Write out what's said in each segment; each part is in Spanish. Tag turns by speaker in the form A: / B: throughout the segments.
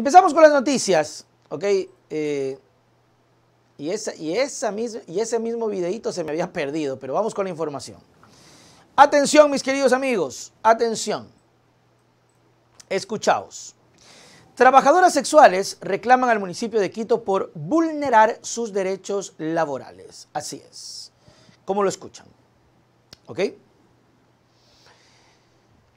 A: Empezamos con las noticias, ¿ok? Eh, y, y, y ese mismo videito se me había perdido, pero vamos con la información. Atención, mis queridos amigos, atención. Escuchaos. Trabajadoras sexuales reclaman al municipio de Quito por vulnerar sus derechos laborales. Así es. ¿Cómo lo escuchan? ¿Ok?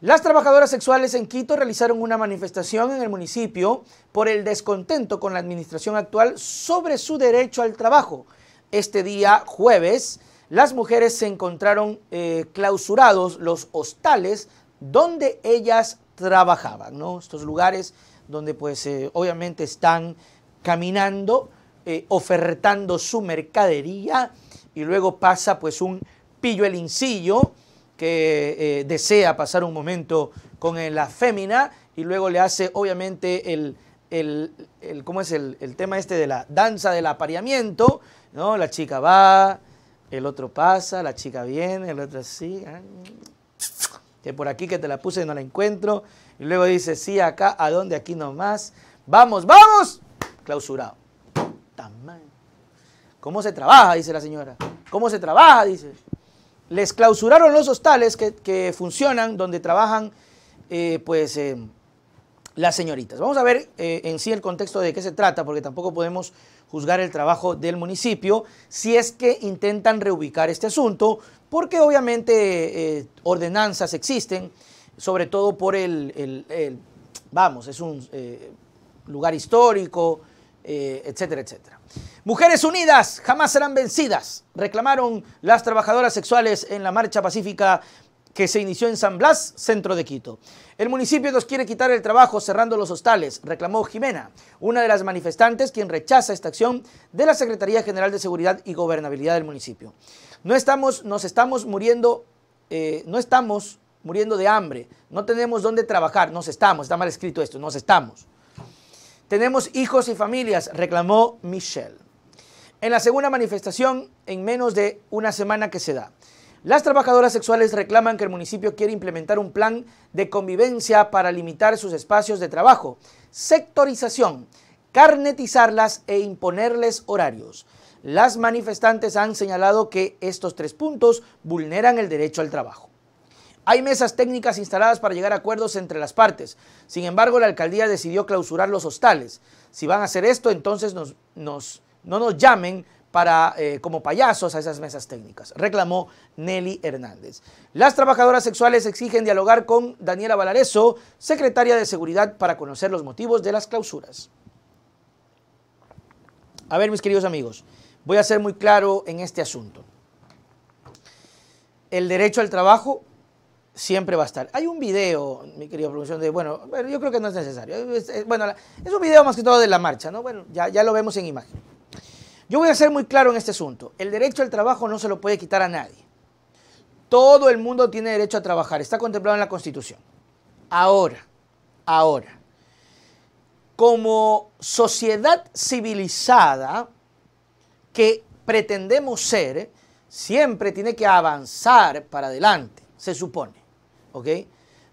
A: Las trabajadoras sexuales en Quito realizaron una manifestación en el municipio por el descontento con la administración actual sobre su derecho al trabajo. Este día, jueves, las mujeres se encontraron eh, clausurados los hostales donde ellas trabajaban, Estos lugares donde pues eh, obviamente están caminando, eh, ofertando su mercadería y luego pasa pues un pillo el incillo que eh, desea pasar un momento con la fémina y luego le hace obviamente el, el, ¿cómo es el, tema este de la danza del apareamiento? ¿no? La chica va, el otro pasa, la chica viene, el otro así, ah, que por aquí que te la puse y no la encuentro, y luego dice, sí, acá, ¿a dónde? Aquí nomás, vamos, vamos, clausurado. ¿Cómo se trabaja? Dice la señora. ¿Cómo se trabaja? Dice les clausuraron los hostales que, funcionan donde trabajan eh, pues eh, las señoritas. Vamos a ver eh, en sí el contexto de qué se trata, porque tampoco podemos juzgar el trabajo del municipio si es que intentan reubicar este asunto, porque obviamente ordenanzas existen, sobre todo por el, el vamos, es un lugar histórico, etcétera, etcétera. Mujeres unidas jamás serán vencidas, reclamaron las trabajadoras sexuales en la marcha pacífica que se inició en San Blas, centro de Quito. El municipio nos quiere quitar el trabajo cerrando los hostales, reclamó Jimena, una de las manifestantes quien rechaza esta acción de la Secretaría General de Seguridad y Gobernabilidad del municipio. No estamos, nos estamos muriendo, eh, no estamos muriendo de hambre, no tenemos dónde trabajar, nos estamos, está mal escrito esto, nos estamos. Tenemos hijos y familias, reclamó Michelle en la segunda manifestación en menos de una semana que se da. Las trabajadoras sexuales reclaman que el municipio quiere implementar un plan de convivencia para limitar sus espacios de trabajo, sectorización, carnetizarlas e imponerles horarios. Las manifestantes han señalado que estos tres puntos vulneran el derecho al trabajo. Hay mesas técnicas instaladas para llegar a acuerdos entre las partes. Sin embargo, la alcaldía decidió clausurar los hostales. Si van a hacer esto, entonces nos, nos no nos llamen para, eh, como payasos a esas mesas técnicas, reclamó Nelly Hernández. Las trabajadoras sexuales exigen dialogar con Daniela Valareso, secretaria de Seguridad, para conocer los motivos de las clausuras. A ver, mis queridos amigos, voy a ser muy claro en este asunto. El derecho al trabajo siempre va a estar. Hay un video, mi querida producción, de, bueno, yo creo que no es necesario. Bueno, es un video más que todo de la marcha, ¿no? Bueno, ya, ya lo vemos en imagen. Yo voy a ser muy claro en este asunto. El derecho al trabajo no se lo puede quitar a nadie. Todo el mundo tiene derecho a trabajar. Está contemplado en la Constitución. Ahora, ahora, como sociedad civilizada que pretendemos ser, siempre tiene que avanzar para adelante, se supone. ¿Ok?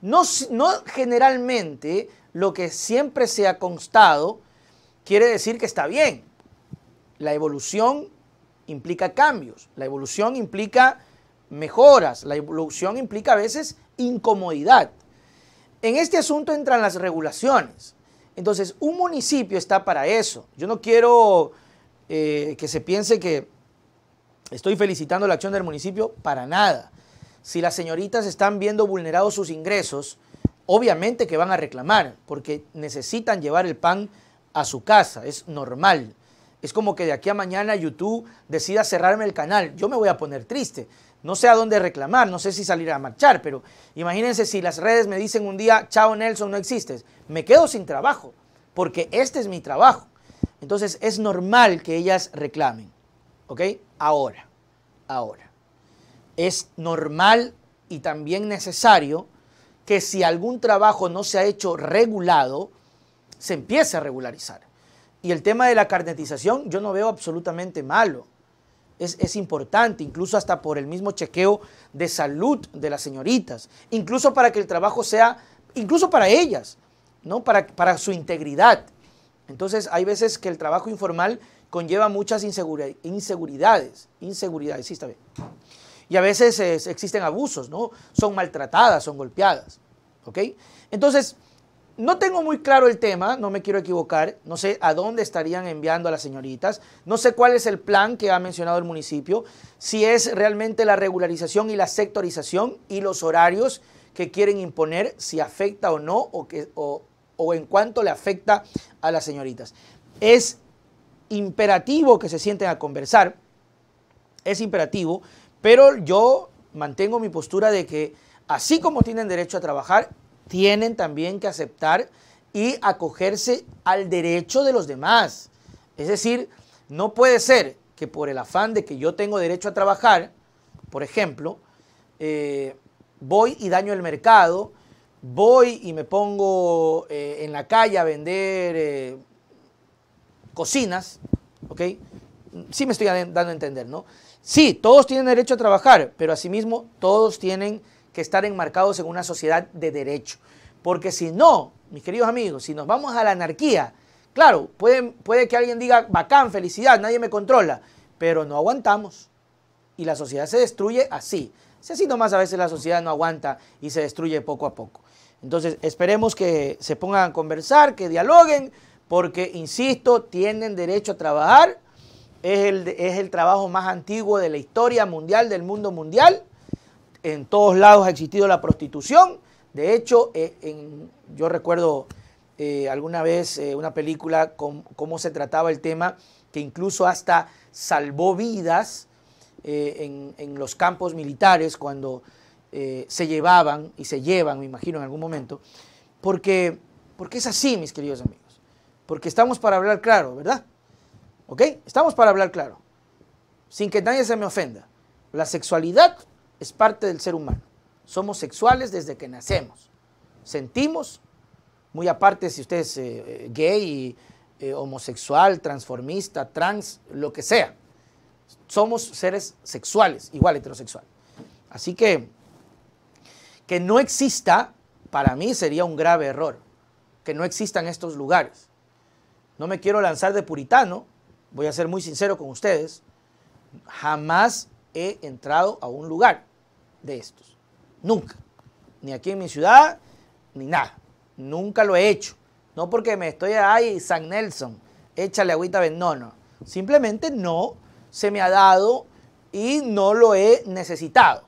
A: No, no generalmente lo que siempre se ha constado quiere decir que está bien la evolución implica cambios, la evolución implica mejoras, la evolución implica a veces incomodidad. En este asunto entran las regulaciones. Entonces, un municipio está para eso. Yo no quiero eh, que se piense que estoy felicitando la acción del municipio para nada. Si las señoritas están viendo vulnerados sus ingresos, obviamente que van a reclamar, porque necesitan llevar el pan a su casa, es normal. Es como que de aquí a mañana YouTube decida cerrarme el canal. Yo me voy a poner triste. No sé a dónde reclamar, no sé si salir a marchar, pero imagínense si las redes me dicen un día, chao Nelson, no existes. Me quedo sin trabajo, porque este es mi trabajo. Entonces es normal que ellas reclamen. ¿Ok? Ahora, ahora. Es normal y también necesario que si algún trabajo no se ha hecho regulado, se empiece a regularizar. Y el tema de la carnetización yo no veo absolutamente malo. Es, importante, incluso hasta por el mismo chequeo de salud de las señoritas, incluso para que el trabajo sea, incluso para ellas, ¿no? para, para su integridad. Entonces hay veces que el trabajo informal conlleva muchas inseguridades, inseguridades, inseguridades, sí está bien. Y a veces existen abusos, ¿no? Son maltratadas, son golpeadas, ¿ok? Entonces, no tengo muy claro el tema, no me quiero equivocar, no sé a dónde estarían enviando a las señoritas, no sé cuál es el plan que ha mencionado el municipio, si es realmente la regularización y la sectorización y los horarios que quieren imponer, si afecta o no, o, en cuánto le afecta a las señoritas. Es imperativo que se sienten a conversar, es imperativo, pero yo mantengo mi postura de que así como tienen derecho a trabajar, tienen también que aceptar y acogerse al derecho de los demás. Es decir, no puede ser que por el afán de que yo tengo derecho a trabajar, por ejemplo, eh, voy y daño el mercado, voy y me pongo eh, en la calle a vender eh, cocinas, ¿ok? Sí me estoy dando a entender, ¿no? Sí, todos tienen derecho a trabajar, pero asimismo todos tienen que estar enmarcados en una sociedad de derecho. Porque si no, mis queridos amigos, si nos vamos a la anarquía, claro, puede, puede que alguien diga, bacán, felicidad, nadie me controla, pero no aguantamos. Y la sociedad se destruye así. Si así nomás a veces la sociedad no aguanta y se destruye poco a poco. Entonces, esperemos que se pongan a conversar, que dialoguen, porque, insisto, tienen derecho a trabajar. Es el, es el trabajo más antiguo de la historia mundial, del mundo mundial en todos lados ha existido la prostitución. De hecho, eh, yo recuerdo eh, alguna vez eh, una película con cómo se trataba el tema, que incluso hasta salvó vidas en, los campos militares cuando se llevaban y se llevan, me imagino, en algún momento. Porque, porque es así, mis queridos amigos. Porque estamos para hablar claro, ¿verdad? ¿Ok? Estamos para hablar claro. Sin que nadie se me ofenda. La sexualidad es parte del ser humano. Somos sexuales desde que nacemos. Sentimos, muy aparte si usted es eh, eh, gay, eh, homosexual, transformista, trans, lo que sea. Somos seres sexuales, igual heterosexual. Así que que no exista, para mí sería un grave error, que no existan estos lugares. No me quiero lanzar de puritano, voy a ser muy sincero con ustedes, jamás he entrado a un lugar de estos. Nunca. Ni aquí en mi ciudad, ni nada. Nunca lo he hecho. No porque me estoy ahí, San Nelson, échale agüita. No, no. Simplemente no se me ha dado y no lo he necesitado.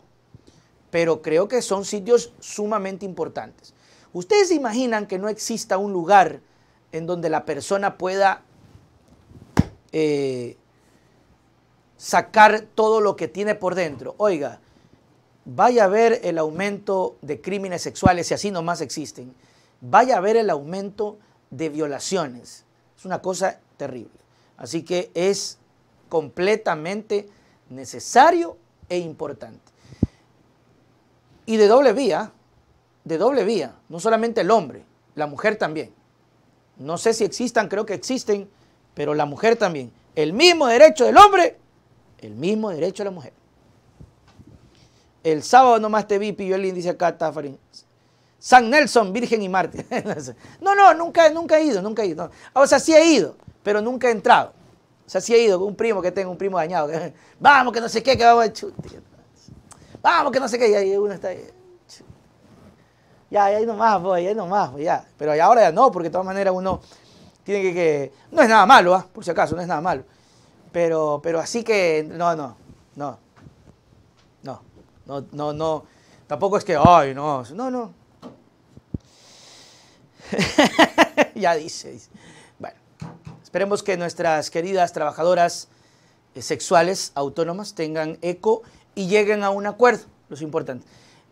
A: Pero creo que son sitios sumamente importantes. ¿Ustedes imaginan que no exista un lugar en donde la persona pueda eh, sacar todo lo que tiene por dentro? Oiga, vaya a ver el aumento de crímenes sexuales, si así nomás existen, vaya a ver el aumento de violaciones. Es una cosa terrible. Así que es completamente necesario e importante. Y de doble vía, de doble vía, no solamente el hombre, la mujer también. No sé si existan, creo que existen, pero la mujer también. El mismo derecho del hombre, el mismo derecho de la mujer. El sábado nomás te vi, pilló el índice acá, farin San Nelson, Virgen y Marte. no, no, nunca, nunca he ido, nunca he ido. O sea, sí he ido, pero nunca he entrado. O sea, sí he ido con un primo que tengo, un primo dañado. vamos, que no sé qué, que vamos a chute. Vamos, que no sé qué. Y ahí uno está ahí. Ya, ahí nomás, voy, ahí nomás, voy, ya. Pero ahora ya no, porque de todas maneras uno tiene que... que... No es nada malo, ¿ah? por si acaso, no es nada malo. Pero, pero así que, no, no, no. No, no, no. Tampoco es que, ay, no. No, no. ya dices. Bueno, esperemos que nuestras queridas trabajadoras eh, sexuales autónomas tengan eco y lleguen a un acuerdo, lo importante.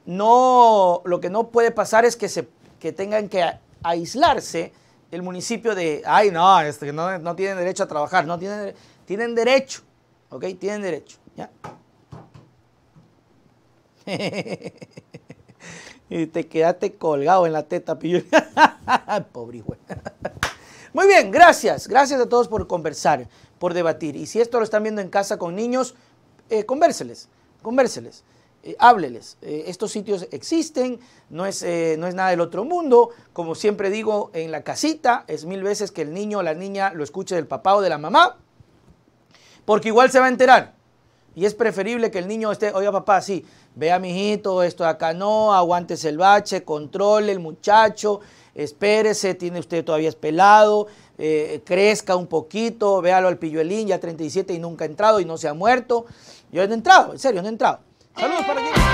A: No, lo que no puede pasar es que, se, tengan que aislarse el municipio de, ay, no, este, no, tienen derecho a trabajar, no tienen, tienen derecho, ¿ok? Tienen derecho, ¿ya? y te quedaste colgado en la teta, pillo. Pobre hijo. Muy bien, gracias. Gracias a todos por conversar, por debatir. Y si esto lo están viendo en casa con niños, eh, convérseles, convérseles. Eh, hábleles. Eh, estos sitios existen, no es, eh, no es nada del otro mundo. Como siempre digo, en la casita es mil veces que el niño o la niña lo escuche del papá o de la mamá, porque igual se va a enterar. Y es preferible que el niño esté, oiga papá, sí, vea hijito, esto acá no, aguantes el bache, controle el muchacho, espérese, tiene usted todavía espelado, eh, crezca un poquito, véalo al pilluelín, ya 37 y nunca ha entrado y no se ha muerto. Yo no he entrado, en serio, no he entrado. Saludos para